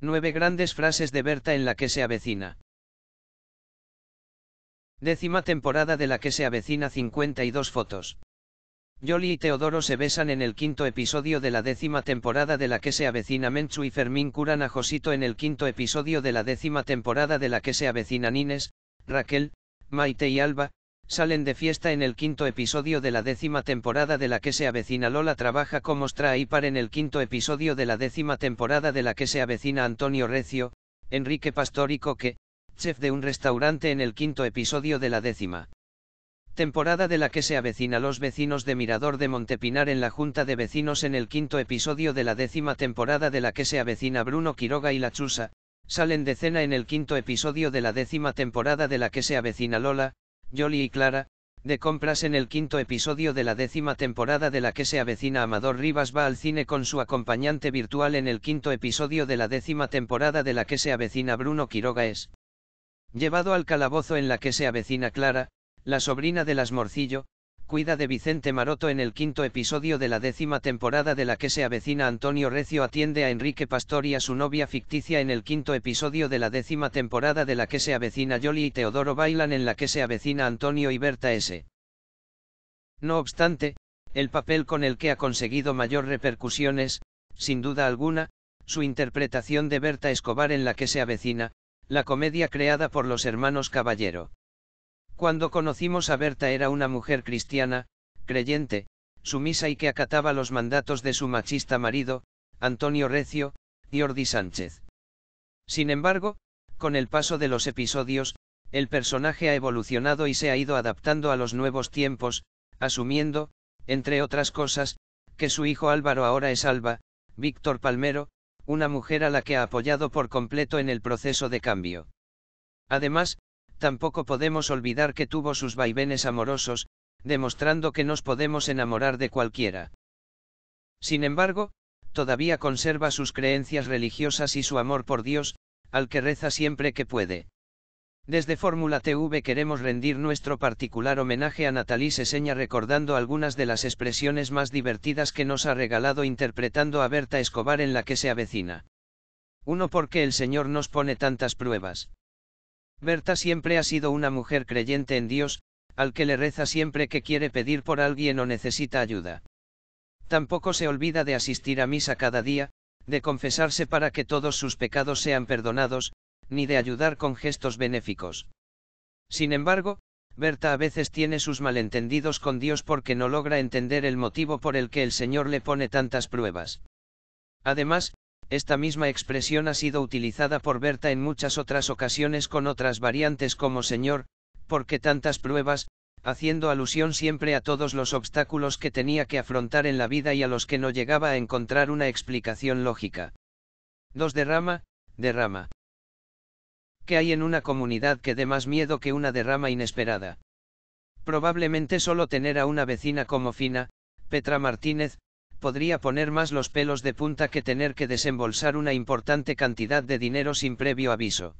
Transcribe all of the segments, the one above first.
Nueve grandes frases de Berta en la que se avecina. Décima temporada de la que se avecina 52 fotos. Yoli y Teodoro se besan en el quinto episodio de la décima temporada de la que se avecina Menchu y Fermín curan a Josito en el quinto episodio de la décima temporada de la que se avecina Nines, Raquel, Maite y Alba, salen de fiesta en el quinto episodio de la décima temporada de la que se avecina Lola trabaja como Stra par en el quinto episodio de la décima temporada de la que se avecina Antonio Recio, Enrique Pastor y que, chef de un restaurante en el quinto episodio de la décima temporada de la que se avecina Los vecinos de Mirador de Montepinar en la Junta de Vecinos en el quinto episodio de la décima temporada de la que se avecina Bruno Quiroga y La Chusa, salen de cena en el quinto episodio de la décima temporada de la que se avecina Lola, Jolly y Clara, de compras en el quinto episodio de la décima temporada de la que se avecina Amador Rivas va al cine con su acompañante virtual en el quinto episodio de la décima temporada de la que se avecina Bruno Quiroga es llevado al calabozo en la que se avecina Clara, la sobrina de las Morcillo, cuida de Vicente Maroto en el quinto episodio de la décima temporada de la que se avecina Antonio Recio atiende a Enrique Pastor y a su novia ficticia en el quinto episodio de la décima temporada de la que se avecina Yoli y Teodoro bailan en la que se avecina Antonio y Berta S. No obstante, el papel con el que ha conseguido mayor repercusión es, sin duda alguna, su interpretación de Berta Escobar en la que se avecina, la comedia creada por los hermanos Caballero. Cuando conocimos a Berta era una mujer cristiana, creyente, sumisa y que acataba los mandatos de su machista marido, Antonio Recio, y Ordi Sánchez. Sin embargo, con el paso de los episodios, el personaje ha evolucionado y se ha ido adaptando a los nuevos tiempos, asumiendo, entre otras cosas, que su hijo Álvaro ahora es Alba, Víctor Palmero, una mujer a la que ha apoyado por completo en el proceso de cambio. Además, tampoco podemos olvidar que tuvo sus vaivenes amorosos, demostrando que nos podemos enamorar de cualquiera. Sin embargo, todavía conserva sus creencias religiosas y su amor por Dios, al que reza siempre que puede. Desde Fórmula TV queremos rendir nuestro particular homenaje a Natalie Seseña recordando algunas de las expresiones más divertidas que nos ha regalado interpretando a Berta Escobar en la que se avecina. Uno Porque el Señor nos pone tantas pruebas. Berta siempre ha sido una mujer creyente en Dios, al que le reza siempre que quiere pedir por alguien o necesita ayuda. Tampoco se olvida de asistir a misa cada día, de confesarse para que todos sus pecados sean perdonados, ni de ayudar con gestos benéficos. Sin embargo, Berta a veces tiene sus malentendidos con Dios porque no logra entender el motivo por el que el Señor le pone tantas pruebas. Además, esta misma expresión ha sido utilizada por Berta en muchas otras ocasiones con otras variantes como Señor, porque tantas pruebas, haciendo alusión siempre a todos los obstáculos que tenía que afrontar en la vida y a los que no llegaba a encontrar una explicación lógica. 2. Derrama, derrama. ¿Qué hay en una comunidad que dé más miedo que una derrama inesperada? Probablemente solo tener a una vecina como Fina, Petra Martínez, podría poner más los pelos de punta que tener que desembolsar una importante cantidad de dinero sin previo aviso.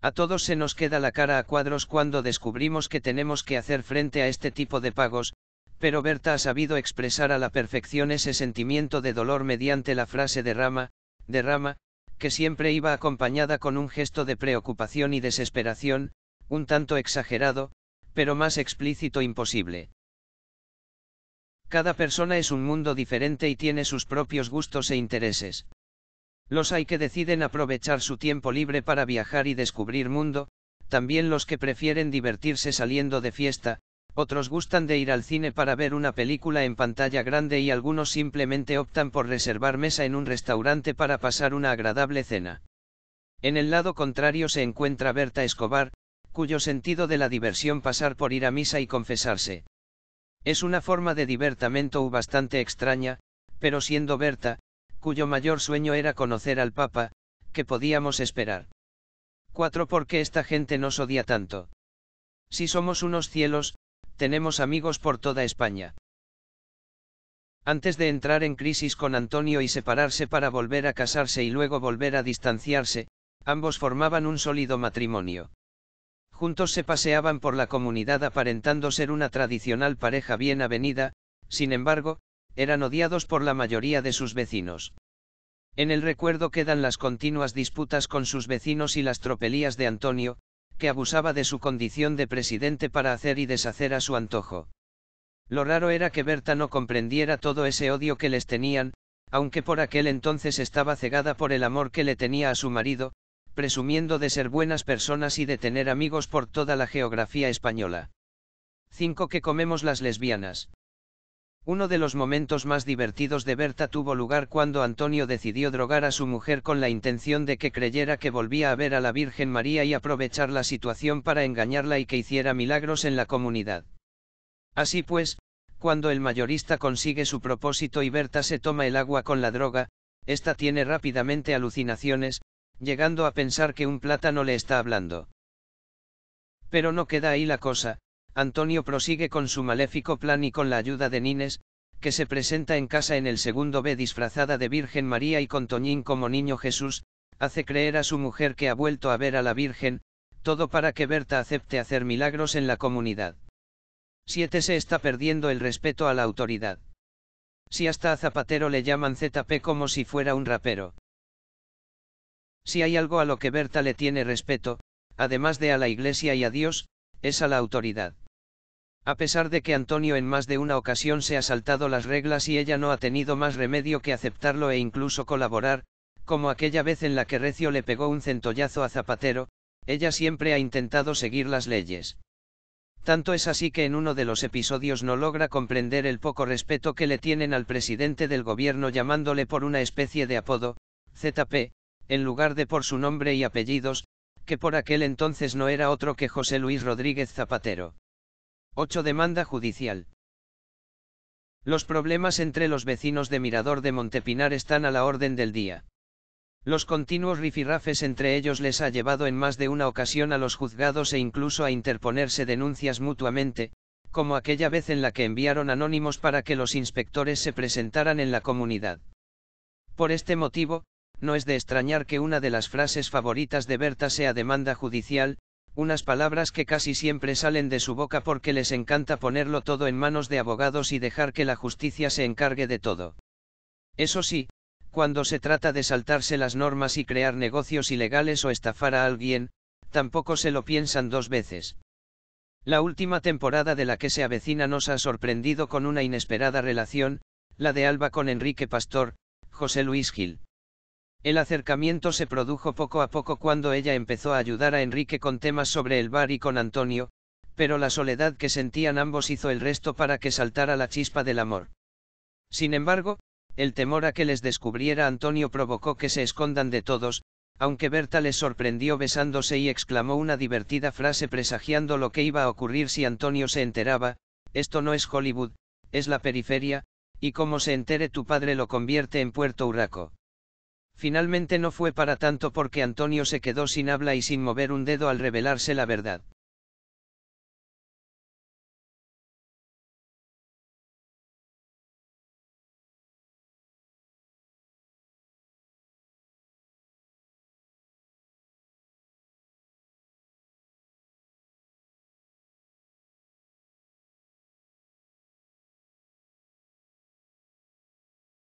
A todos se nos queda la cara a cuadros cuando descubrimos que tenemos que hacer frente a este tipo de pagos, pero Berta ha sabido expresar a la perfección ese sentimiento de dolor mediante la frase derrama, derrama, que siempre iba acompañada con un gesto de preocupación y desesperación, un tanto exagerado, pero más explícito imposible. Cada persona es un mundo diferente y tiene sus propios gustos e intereses. Los hay que deciden aprovechar su tiempo libre para viajar y descubrir mundo, también los que prefieren divertirse saliendo de fiesta, otros gustan de ir al cine para ver una película en pantalla grande y algunos simplemente optan por reservar mesa en un restaurante para pasar una agradable cena. En el lado contrario se encuentra Berta Escobar, cuyo sentido de la diversión pasar por ir a misa y confesarse. Es una forma de divertamento bastante extraña, pero siendo Berta, cuyo mayor sueño era conocer al Papa, qué podíamos esperar? 4. ¿Por qué esta gente nos odia tanto? Si somos unos cielos, tenemos amigos por toda España. Antes de entrar en crisis con Antonio y separarse para volver a casarse y luego volver a distanciarse, ambos formaban un sólido matrimonio. Juntos se paseaban por la comunidad aparentando ser una tradicional pareja bien avenida, sin embargo, eran odiados por la mayoría de sus vecinos. En el recuerdo quedan las continuas disputas con sus vecinos y las tropelías de Antonio, que abusaba de su condición de presidente para hacer y deshacer a su antojo. Lo raro era que Berta no comprendiera todo ese odio que les tenían, aunque por aquel entonces estaba cegada por el amor que le tenía a su marido, presumiendo de ser buenas personas y de tener amigos por toda la geografía española. 5. Que comemos las lesbianas. Uno de los momentos más divertidos de Berta tuvo lugar cuando Antonio decidió drogar a su mujer con la intención de que creyera que volvía a ver a la Virgen María y aprovechar la situación para engañarla y que hiciera milagros en la comunidad. Así pues, cuando el mayorista consigue su propósito y Berta se toma el agua con la droga, esta tiene rápidamente alucinaciones, llegando a pensar que un plátano le está hablando. Pero no queda ahí la cosa, Antonio prosigue con su maléfico plan y con la ayuda de Nines, que se presenta en casa en el segundo B disfrazada de Virgen María y con Toñín como niño Jesús, hace creer a su mujer que ha vuelto a ver a la Virgen, todo para que Berta acepte hacer milagros en la comunidad. 7. Se está perdiendo el respeto a la autoridad. Si hasta a Zapatero le llaman ZP como si fuera un rapero. Si hay algo a lo que Berta le tiene respeto, además de a la Iglesia y a Dios, es a la autoridad. A pesar de que Antonio en más de una ocasión se ha saltado las reglas y ella no ha tenido más remedio que aceptarlo e incluso colaborar, como aquella vez en la que Recio le pegó un centollazo a Zapatero, ella siempre ha intentado seguir las leyes. Tanto es así que en uno de los episodios no logra comprender el poco respeto que le tienen al presidente del gobierno llamándole por una especie de apodo, ZP, en lugar de por su nombre y apellidos, que por aquel entonces no era otro que José Luis Rodríguez Zapatero. 8. Demanda judicial. Los problemas entre los vecinos de Mirador de Montepinar están a la orden del día. Los continuos rifirrafes entre ellos les ha llevado en más de una ocasión a los juzgados e incluso a interponerse denuncias mutuamente, como aquella vez en la que enviaron anónimos para que los inspectores se presentaran en la comunidad. Por este motivo, no es de extrañar que una de las frases favoritas de Berta sea demanda judicial, unas palabras que casi siempre salen de su boca porque les encanta ponerlo todo en manos de abogados y dejar que la justicia se encargue de todo. Eso sí, cuando se trata de saltarse las normas y crear negocios ilegales o estafar a alguien, tampoco se lo piensan dos veces. La última temporada de la que se avecina nos ha sorprendido con una inesperada relación, la de Alba con Enrique Pastor, José Luis Gil. El acercamiento se produjo poco a poco cuando ella empezó a ayudar a Enrique con temas sobre el bar y con Antonio, pero la soledad que sentían ambos hizo el resto para que saltara la chispa del amor. Sin embargo, el temor a que les descubriera Antonio provocó que se escondan de todos, aunque Berta les sorprendió besándose y exclamó una divertida frase presagiando lo que iba a ocurrir si Antonio se enteraba, esto no es Hollywood, es la periferia, y como se entere tu padre lo convierte en Puerto Uraco. Finalmente no fue para tanto porque Antonio se quedó sin habla y sin mover un dedo al revelarse la verdad.